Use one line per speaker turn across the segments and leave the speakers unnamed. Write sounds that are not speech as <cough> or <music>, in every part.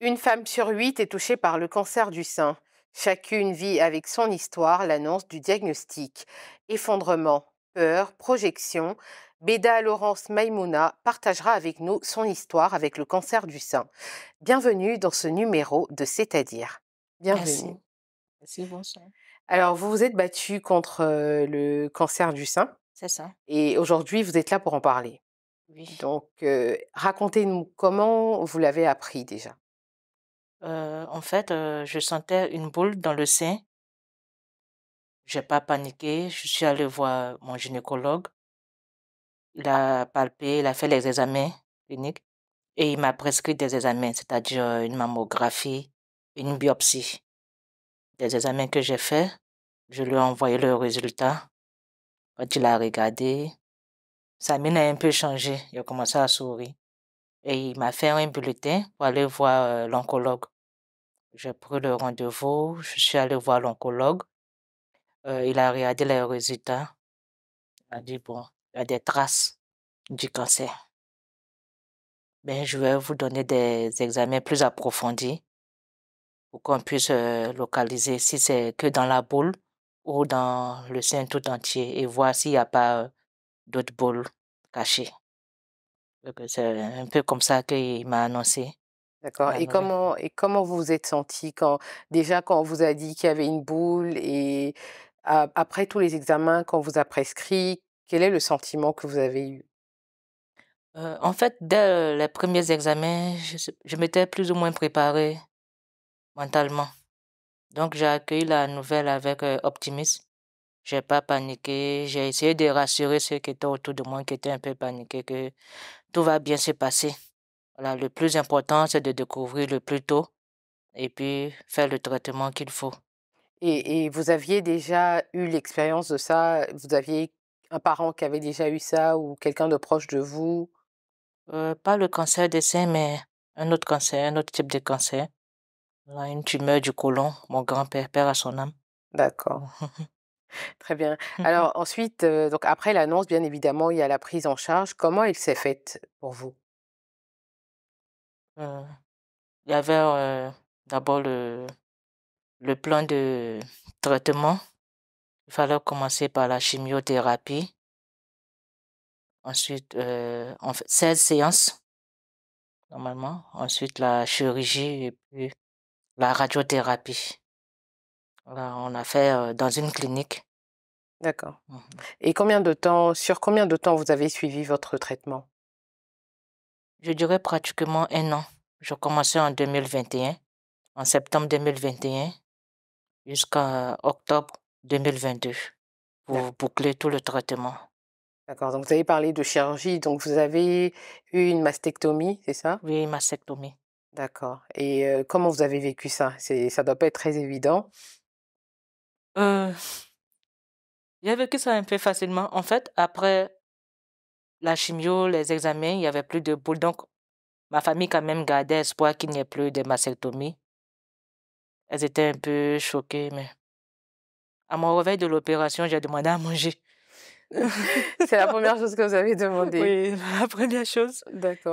Une femme sur huit est touchée par le cancer du sein. Chacune vit avec son histoire l'annonce du diagnostic. Effondrement, peur, projection. Béda Laurence Maimouna partagera avec nous son histoire avec le cancer du sein. Bienvenue dans ce numéro de C'est-à-dire. Bienvenue. Merci. Alors, vous vous êtes battue contre euh, le cancer du sein. C'est ça. Et aujourd'hui, vous êtes là pour en parler. Oui. Donc, euh, racontez-nous comment vous l'avez appris déjà.
Euh, en fait, euh, je sentais une boule dans le sein. J'ai pas paniqué. Je suis allée voir mon gynécologue. Il a palpé, il a fait les examens cliniques et il m'a prescrit des examens, c'est-à-dire euh, une mammographie, une biopsie. Des examens que j'ai faits, je lui ai envoyé le résultat. Quand il a regardé, sa mine a un peu changé. Il a commencé à sourire et il m'a fait un bulletin pour aller voir euh, l'oncologue. J'ai pris le rendez-vous, je suis allé voir l'oncologue. Euh, il a regardé les résultats. Il a dit, bon, il y a des traces du cancer. Ben, je vais vous donner des examens plus approfondis pour qu'on puisse euh, localiser si c'est que dans la boule ou dans le sein tout entier et voir s'il n'y a pas d'autres boules cachées. Euh, bah, c'est un peu comme ça qu'il m'a annoncé.
D'accord. et, comment, et comment vous vous êtes senti quand, déjà, quand on vous a dit qu'il y avait une boule et après tous les examens qu'on vous a prescrits, quel est le sentiment que vous avez eu
euh, En fait, dès les premiers examens, je, m'étais plus ou moins préparée mentalement. Donc, j'ai accueilli la nouvelle avec optimisme. Euh, optimisme. J'ai pas paniqué. J'ai essayé de rassurer ceux qui étaient autour de moi, qui étaient un peu paniqués, que tout va bien se passer. Voilà, le plus important, c'est de découvrir le plus tôt et puis faire le traitement qu'il faut.
Et, et, vous aviez déjà eu l'expérience de ça Vous aviez un parent qui avait déjà eu ça ou quelqu'un de proche de vous
euh, Pas le cancer des seins, mais un autre cancer, un autre type de cancer. une tumeur du côlon, mon grand-père, perd à son âme. D'accord. <laughs>
Très bien. Mmh Alors ensuite, donc après l'annonce, bien évidemment, il y a la prise en charge. Comment elle s'est faite
pour vous mmh. Il y avait d'abord le, plan de traitement. Il fallait commencer par la chimiothérapie. Ensuite, 16 séances, normalement. Ensuite, la chirurgie et puis la radiothérapie. Bah, on a fait dans
une clinique. D'accord. Mmh et combien de temps, sur combien de temps vous avez suivi
votre traitement Je dirais pratiquement un an. Je commençais en 2021, en septembre 2021, jusqu'à octobre 2022, pour boucler tout le traitement.
D'accord. Donc vous avez parlé de chirurgie, donc vous avez eu une mastectomie, c'est ça Oui, une mastectomie. D'accord. Et comment vous avez vécu ça Ça doit pas être très évident.
Euh, avait vécu ça un peu facilement. En fait, après la chimio, les examens, il n'y avait plus de boules. Donc, ma famille quand même gardait espoir qu'il n'y ait plus de mastectomie. Elles étaient un peu choquées, mais à mon réveil de l'opération, j'ai demandé à manger. <laughs> c'est la première chose que vous avez demandé. Oui, la première chose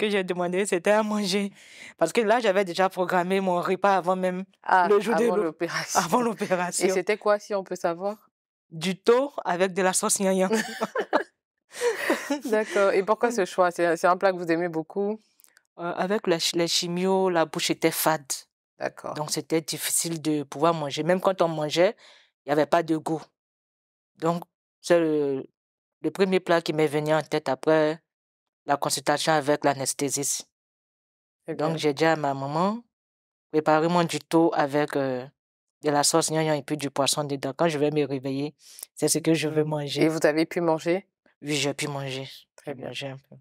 que j'ai demandé, c'était à manger. Parce que là, j'avais déjà programmé mon repas avant même ah, le jour de l'opération. Avant l'opération. Et c'était
quoi, si on peut savoir
Du thon avec de la sauce yin-yang.
<laughs> D'accord. Et pourquoi ce choix C'est un plat que vous aimez beaucoup
euh, Avec la, les chimio la bouche était fade. D'accord. Donc, c'était difficile de pouvoir manger. Même quand on mangeait, il n'y avait pas de goût. Donc, c'est le, le premier plat qui m'est venu en tête après la consultation avec l'anesthésiste. Donc, j'ai dit à ma maman, préparez-moi du taux avec euh, de la sauce gnagnon et puis du poisson dedans. Quand je vais me réveiller, c'est ce que je veux mm. manger. Et vous avez pu manger Oui, j'ai pu manger. Très bien. j'ai un peu.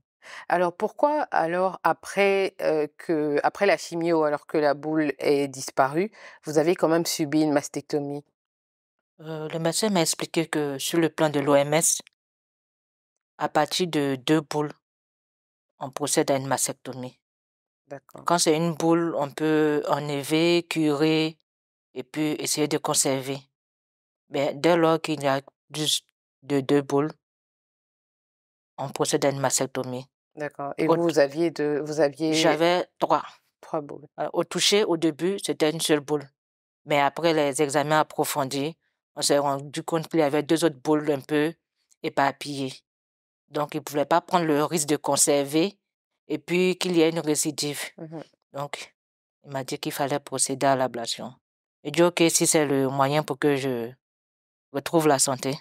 Alors pourquoi alors après euh, que après la chimio alors que la boule est disparue, vous avez quand même subi une mastectomie
euh, Le médecin m'a expliqué que sur le plan de l'OMS, à partir de deux boules, on procède à une mastectomie. Quand c'est une boule, on peut enlever, curer et puis essayer de conserver. Mais dès lors qu'il y a juste de deux boules, on procède à une mastectomie. D'accord. Et vous, aviez deux, vous aviez... J'avais trois. Trois boules. Euh, au toucher, au début, c'était une seule boule. Mais après les examens approfondis, on s'est rendu compte qu'il y avait deux autres boules un peu éparpillées. Donc, il ne pouvait pas prendre le risque de conserver et puis qu'il y ait une récidive. Mmh Donc, il m'a dit qu'il fallait procéder à l'ablation. Il dit, OK, si c'est le moyen pour que je retrouve la santé,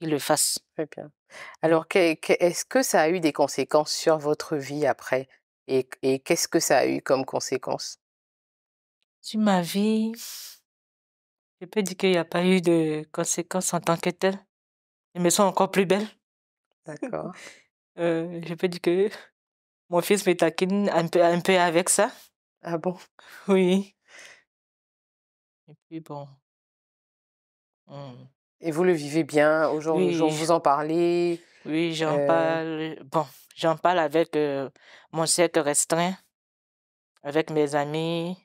il le fasse. Très bien. Alors,
est-ce que ça a eu des conséquences sur votre vie après Et, qu'est-ce que ça a eu comme conséquence
Sur ma vie, je peux dire qu'il n'y a pas eu de conséquences en tant que telle je me sont encore plus belle. D'accord. je peux dire que mon fils me taquine un peu, un peu avec ça. Ah bon? <laughs> Oui. Et puis bon. Mmh. Et vous le vivez bien aujourd'hui, oui. vous en
parlez.
Oui, j'en euh parle. Bon, j'en parle avec euh, mon cercle restreint, avec mes amis,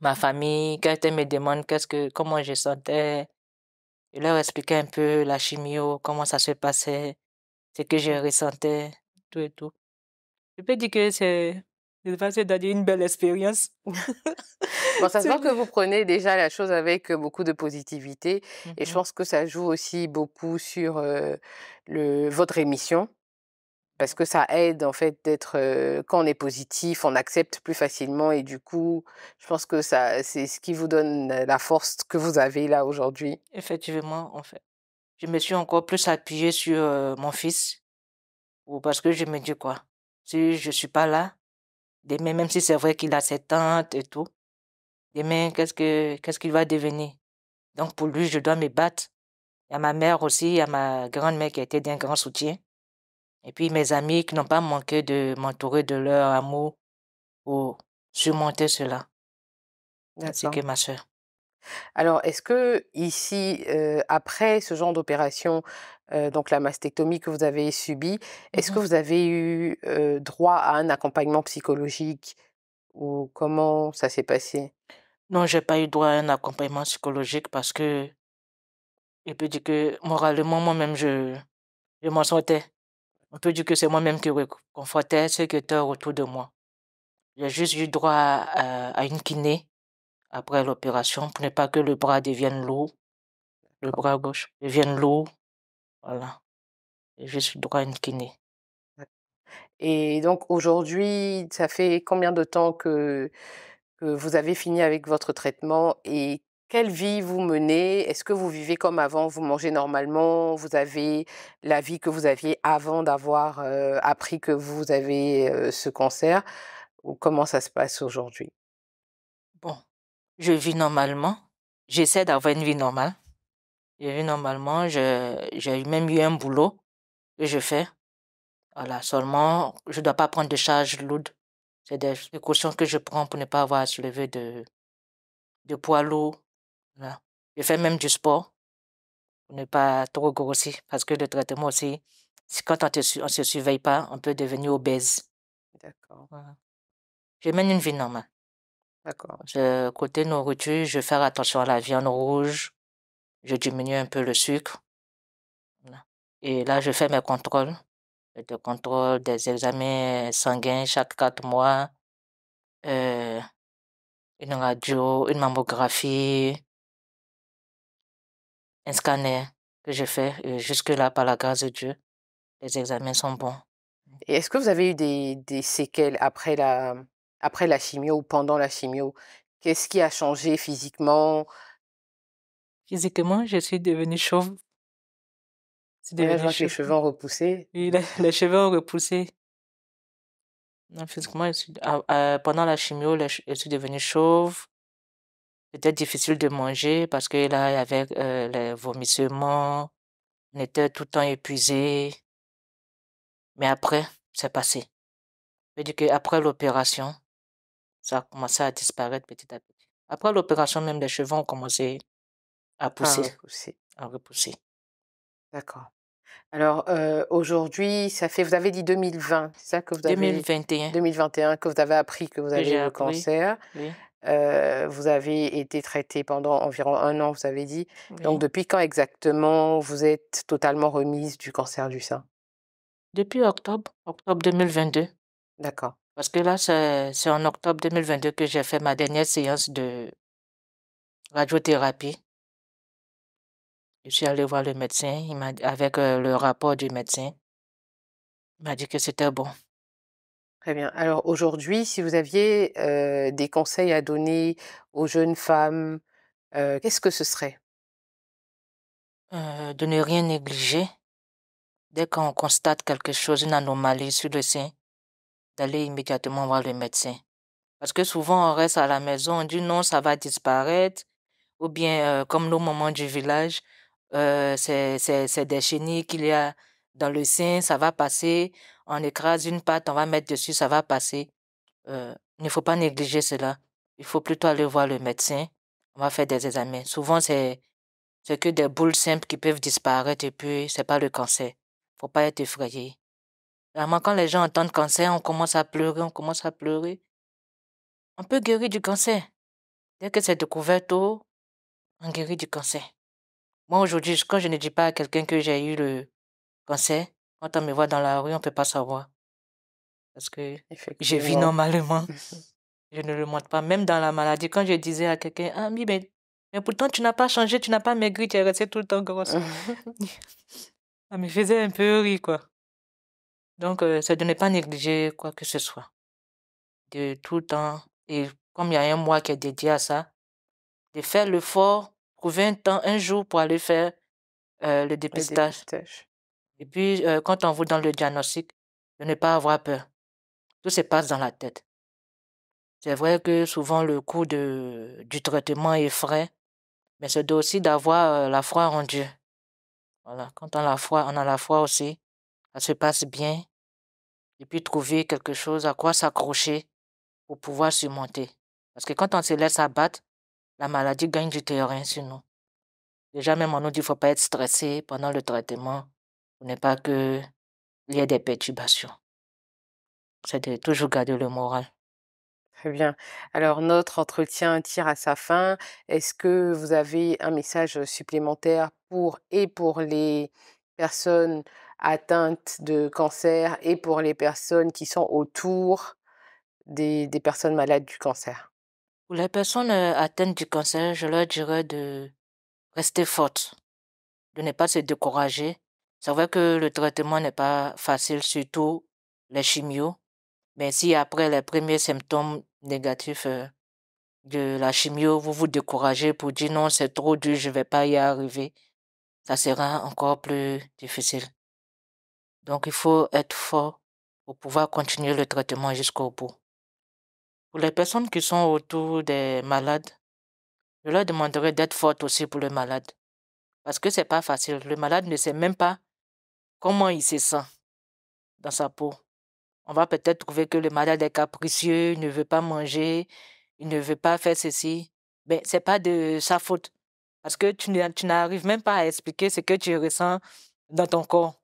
ma famille. Quand elle me demande que, comment je sentais, je leur expliquais un peu la chimio, comment ça se passait, ce que je ressentais, tout et tout. Je peux dire que c'est une belle expérience. bon, ça se <laughs> voit que
vous prenez déjà la chose avec euh, beaucoup de positivité et je mmh pense que ça joue aussi beaucoup sur euh, le, votre émission parce que ça aide en fait d'être quand on est positif, on accepte plus facilement et du coup, je pense que ça c'est ce qui vous donne la force que
vous avez là aujourd'hui. Effectivement, en fait, je me suis encore plus appuyée sur mon fils ou parce que je me dis quoi, si je suis pas là, demain même si c'est vrai qu'il a ses tantes et tout, demain qu'est-ce que qu'est-ce qu'il va devenir Donc pour lui, je dois me battre. Il y a ma mère aussi, il y a ma grand-mère qui a été d'un grand soutien. Et puis mes amis qui n'ont pas manqué de m'entourer de leur amour pour surmonter cela. C'est que ma soeur. Alors,
est-ce que ici, euh, après ce genre d'opération, euh, donc la mastectomie que vous avez subie, est-ce que mhm. vous avez eu euh, droit à un accompagnement psychologique ou comment ça s'est passé
Non, j'ai pas eu droit à un accompagnement psychologique parce que je peux dire que moralement, moi-même, je, je m'en sortais. On peut dire que c'est moi-même qui confrontais ceux qui étaient autour de moi. J'ai juste eu droit à, une kiné après l'opération pour ne pas que le bras devienne lourd, le bras gauche devienne lourd. Voilà. J'ai juste eu droit à une kiné. Et donc aujourd'hui, ça fait
combien de temps que, que vous avez fini avec votre traitement et quelle vie vous menez Est-ce que vous vivez comme avant Vous mangez normalement Vous avez la vie que vous aviez avant d'avoir euh, appris que vous avez euh, ce cancer Ou comment ça se passe aujourd'hui
Bon, je vis normalement. J'essaie d'avoir une vie normale. Je vis normalement. J'ai même eu un boulot que je fais. Voilà, seulement, je ne dois pas prendre de charges lourdes. C'est des précautions que je prends pour ne pas avoir à soulever de, de poids lourd je fais même du sport pour ne pas trop grossir parce que le traitement aussi, quand on ne se surveille pas, on peut devenir obèse. D'accord. Je mène une vie normale. D'accord. Côté nourriture, je fais attention à la viande rouge. Je diminue un peu le sucre. Et là, je fais mes contrôles. des contrôles des examens sanguins chaque quatre mois. Euh, une radio, une mammographie, un scanner que j'ai fait. Jusque-là, par la grâce de Dieu, les examens sont bons.
Et est-ce que vous avez eu des, séquelles après la, chimio ou pendant la chimio Qu'est-ce qui a changé physiquement
Physiquement, je suis devenue chauve.
Devenu chauve. les cheveux ont
repoussé. Oui, <laughs> les, cheveux ont repoussé. Non, physiquement, ah, euh, pendant la chimio, je suis devenue chauve. C'était difficile de manger parce que là, il y avait euh, les vomissements. On était tout le temps épuisé. Mais après, c'est passé. Je dire qu'après l'opération, ça a commencé à disparaître petit à petit. Après l'opération, même les cheveux ont commencé à pousser. À repousser. D'accord. Alors euh,
aujourd'hui, ça fait, vous avez dit 2020, c'est ça que vous avez 2021. 2021 que vous avez appris que vous aviez le cancer. Oui vous avez été traitée pendant environ un an, vous avez dit. Donc, depuis quand exactement vous êtes totalement remise du cancer du sein
Depuis octobre, octobre 2022. D'accord. Parce que là, c'est en octobre 2022 que j'ai fait ma dernière séance de radiothérapie. Je suis allée voir le médecin, il avec le rapport du médecin. Il m'a dit que c'était bon. Très bien. Alors aujourd'hui, si vous
aviez des conseils à donner aux jeunes femmes, qu'est-ce que ce
serait de ne rien négliger. Dès qu'on constate quelque chose, une anomalie sur le sein, d'aller immédiatement voir le médecin. Parce que souvent, on reste à la maison, on dit non, ça va disparaître. Ou bien, comme nos moment du village, c'est c'est des chenilles qu'il y a dans le sein, ça va passer on écrase une patte, on va mettre dessus, ça va passer. il euh, ne faut pas négliger cela. Il faut plutôt aller voir le médecin. On va faire des examens. Souvent, c'est que des boules simples qui peuvent disparaître et puis c'est pas le cancer. faut pas être effrayé. Vraiment, quand les gens entendent cancer, on commence à pleurer, on commence à pleurer. On peut guérir du cancer. Dès que c'est découvert tôt, on guérit du cancer. Moi, aujourd'hui, quand je ne dis pas à quelqu'un que j'ai eu le cancer, quand on me voit dans la rue, on ne peut pas savoir. Parce que je vis normalement. <laughs> je ne le montre pas. Même dans la maladie, quand je disais à quelqu'un, ah mais, mais pourtant tu n'as pas changé, tu n'as pas maigri, tu es resté tout le temps grosse. <laughs> <laughs> ça me faisait un peu rire, quoi. Donc, euh, c'est de ne pas négliger quoi que ce soit. De tout le temps. Et comme il y a un mois qui est dédié à ça, de faire l'effort, trouver un temps, un jour pour aller faire euh, Le dépistage. Et puis, euh, quand on vous donne le diagnostic, de ne pas avoir peur. Tout se passe dans la tête. C'est vrai que souvent le coût de, du traitement est frais, mais c'est aussi d'avoir euh, la foi en Dieu. Voilà, quand on a la foi, on a la foi aussi, ça se passe bien. Et puis trouver quelque chose à quoi s'accrocher pour pouvoir surmonter. Parce que quand on se laisse abattre, la maladie gagne du terrain sur nous. Déjà même on nous dit qu'il ne faut pas être stressé pendant le traitement. Ce n'est pas qu'il y ait des perturbations. C'est de toujours garder le moral.
Très bien. Alors notre entretien tire à sa fin. Est-ce que vous avez un message supplémentaire pour et pour les personnes atteintes de cancer et pour les personnes qui sont autour des, des personnes malades du cancer
Pour les personnes euh, atteintes du cancer, je leur dirais de rester fortes, de ne pas se décourager c'est vrai que le traitement n'est pas facile, surtout les chimios. Mais si après les premiers symptômes négatifs euh, de la chimio, vous vous découragez pour dire non, c'est trop dur, je ne vais pas y arriver, ça sera encore plus difficile. Donc il faut être fort pour pouvoir continuer le traitement jusqu'au bout. Pour les personnes qui sont autour des malades, je leur demanderai d'être forte aussi pour le malade. Parce que ce n'est pas facile. Le malade ne sait même pas comment il se sent dans sa peau. On va peut-être trouver que le malade est capricieux, il ne veut pas manger, il ne veut pas faire ceci. Mais ben, ce n'est pas de sa faute. Parce que tu n'arrives même pas à expliquer ce que tu ressens dans ton corps.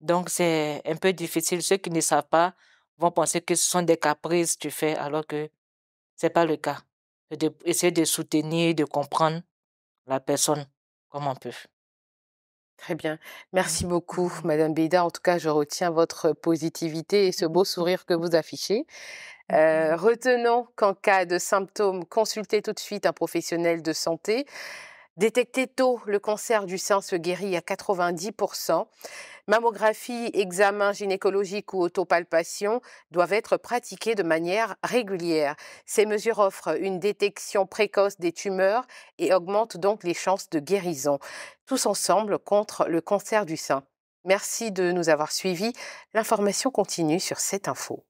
Donc, c'est un peu difficile. Ceux qui ne savent pas vont penser que ce sont des caprices que tu fais, alors que ce n'est pas le cas. Essayer de soutenir, de comprendre la personne comme on peut. Très bien. Merci beaucoup, Madame Béda.
En tout cas, je retiens votre positivité et ce beau sourire que vous affichez. Euh, retenons qu'en cas de symptômes, consultez tout de suite un professionnel de santé. Détecter tôt le cancer du sein se guérit à 90%. Mammographie, examen gynécologique ou autopalpation doivent être pratiqués de manière régulière. Ces mesures offrent une détection précoce des tumeurs et augmentent donc les chances de guérison. Tous ensemble contre le cancer du sein. Merci de nous avoir suivis. L'information continue sur cette info.